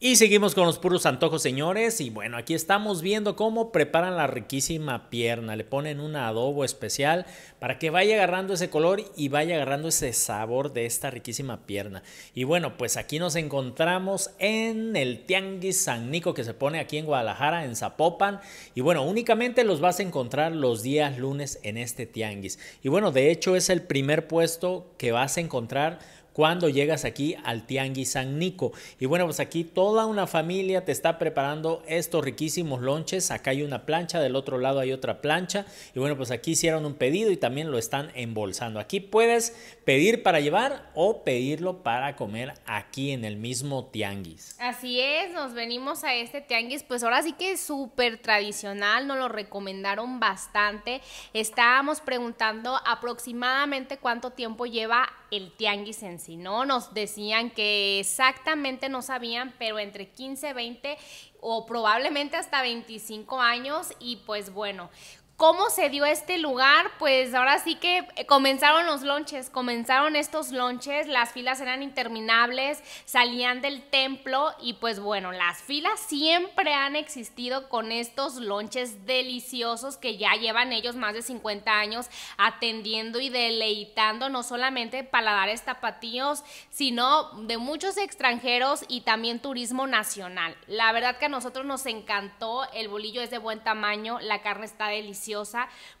Y seguimos con los puros antojos, señores. Y bueno, aquí estamos viendo cómo preparan la riquísima pierna. Le ponen un adobo especial para que vaya agarrando ese color y vaya agarrando ese sabor de esta riquísima pierna. Y bueno, pues aquí nos encontramos en el Tianguis San Nico que se pone aquí en Guadalajara, en Zapopan. Y bueno, únicamente los vas a encontrar los días lunes en este Tianguis. Y bueno, de hecho es el primer puesto que vas a encontrar cuando llegas aquí al Tianguis San Nico. Y bueno, pues aquí toda una familia te está preparando estos riquísimos lonches. Acá hay una plancha, del otro lado hay otra plancha. Y bueno, pues aquí hicieron un pedido y también lo están embolsando. Aquí puedes pedir para llevar o pedirlo para comer aquí en el mismo tianguis. Así es, nos venimos a este tianguis, pues ahora sí que es súper tradicional, nos lo recomendaron bastante. Estábamos preguntando aproximadamente cuánto tiempo lleva el tianguis en sí, ¿no? Nos decían que exactamente no sabían, pero entre 15, 20 o probablemente hasta 25 años y pues bueno, ¿Cómo se dio este lugar? Pues ahora sí que eh, comenzaron los lonches, comenzaron estos lonches, las filas eran interminables, salían del templo y pues bueno, las filas siempre han existido con estos lonches deliciosos que ya llevan ellos más de 50 años atendiendo y deleitando no solamente paladares tapatíos, sino de muchos extranjeros y también turismo nacional. La verdad que a nosotros nos encantó, el bolillo es de buen tamaño, la carne está deliciosa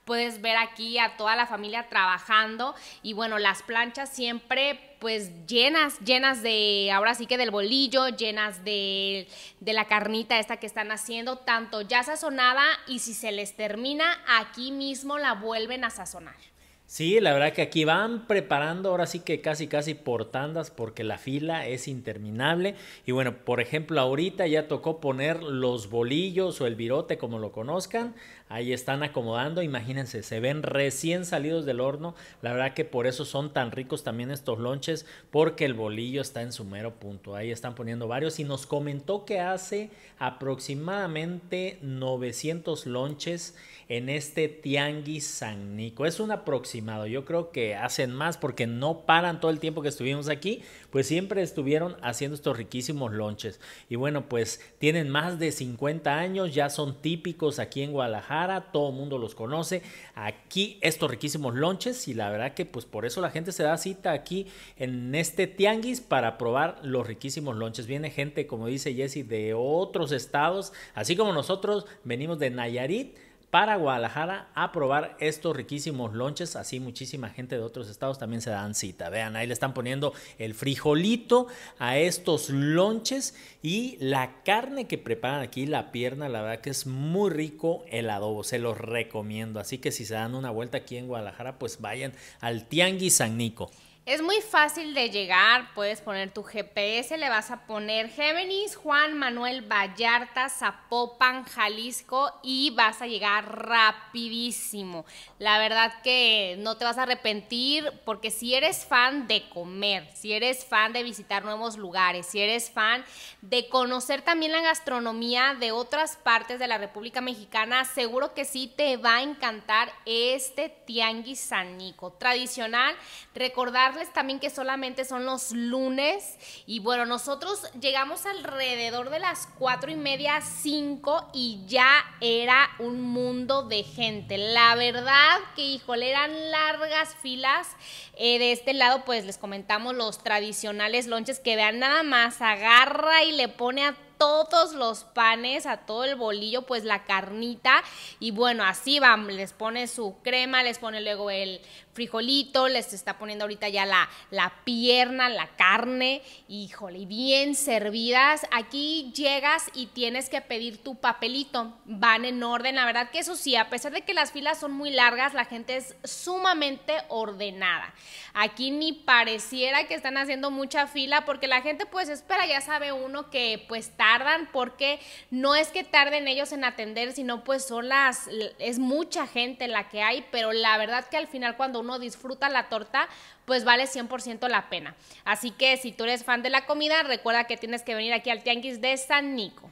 Puedes ver aquí a toda la familia trabajando y bueno, las planchas siempre pues llenas, llenas de, ahora sí que del bolillo, llenas de, de la carnita esta que están haciendo, tanto ya sazonada y si se les termina, aquí mismo la vuelven a sazonar. Sí, la verdad que aquí van preparando ahora sí que casi casi por tandas porque la fila es interminable. Y bueno, por ejemplo, ahorita ya tocó poner los bolillos o el virote como lo conozcan. Ahí están acomodando, imagínense, se ven recién salidos del horno. La verdad que por eso son tan ricos también estos lonches porque el bolillo está en su mero punto. Ahí están poniendo varios y nos comentó que hace aproximadamente 900 lonches en este Tianguis San Nico. Es una aproximación yo creo que hacen más porque no paran todo el tiempo que estuvimos aquí, pues siempre estuvieron haciendo estos riquísimos lonches. Y bueno, pues tienen más de 50 años, ya son típicos aquí en Guadalajara, todo el mundo los conoce. Aquí estos riquísimos lonches y la verdad que pues por eso la gente se da cita aquí en este tianguis para probar los riquísimos lonches. Viene gente, como dice Jesse, de otros estados, así como nosotros venimos de Nayarit para Guadalajara a probar estos riquísimos lonches. Así muchísima gente de otros estados también se dan cita. Vean, ahí le están poniendo el frijolito a estos lonches y la carne que preparan aquí, la pierna, la verdad que es muy rico el adobo, se los recomiendo. Así que si se dan una vuelta aquí en Guadalajara, pues vayan al Tianguis San Nico. Es muy fácil de llegar, puedes poner tu GPS, le vas a poner Géminis Juan Manuel Vallarta, Zapopan, Jalisco y vas a llegar rapidísimo. La verdad que no te vas a arrepentir porque si eres fan de comer, si eres fan de visitar nuevos lugares, si eres fan de conocer también la gastronomía de otras partes de la República Mexicana, seguro que sí te va a encantar este tianguis tradicional. Recordar también que solamente son los lunes y bueno, nosotros llegamos alrededor de las cuatro y media, cinco y ya era un mundo de gente. La verdad que, híjole, eran largas filas. Eh, de este lado, pues les comentamos los tradicionales lonches que vean nada más, agarra y le pone a todos los panes, a todo el bolillo, pues la carnita. Y bueno, así van, les pone su crema, les pone luego el frijolito, les está poniendo ahorita ya la, la pierna, la carne, híjole, y bien servidas. Aquí llegas y tienes que pedir tu papelito, van en orden, la verdad que eso sí, a pesar de que las filas son muy largas, la gente es sumamente ordenada. Aquí ni pareciera que están haciendo mucha fila porque la gente pues espera, ya sabe uno que pues tardan porque no es que tarden ellos en atender, sino pues son las, es mucha gente la que hay, pero la verdad que al final cuando uno disfruta la torta, pues vale 100% la pena. Así que si tú eres fan de la comida, recuerda que tienes que venir aquí al Tianguis de San Nico.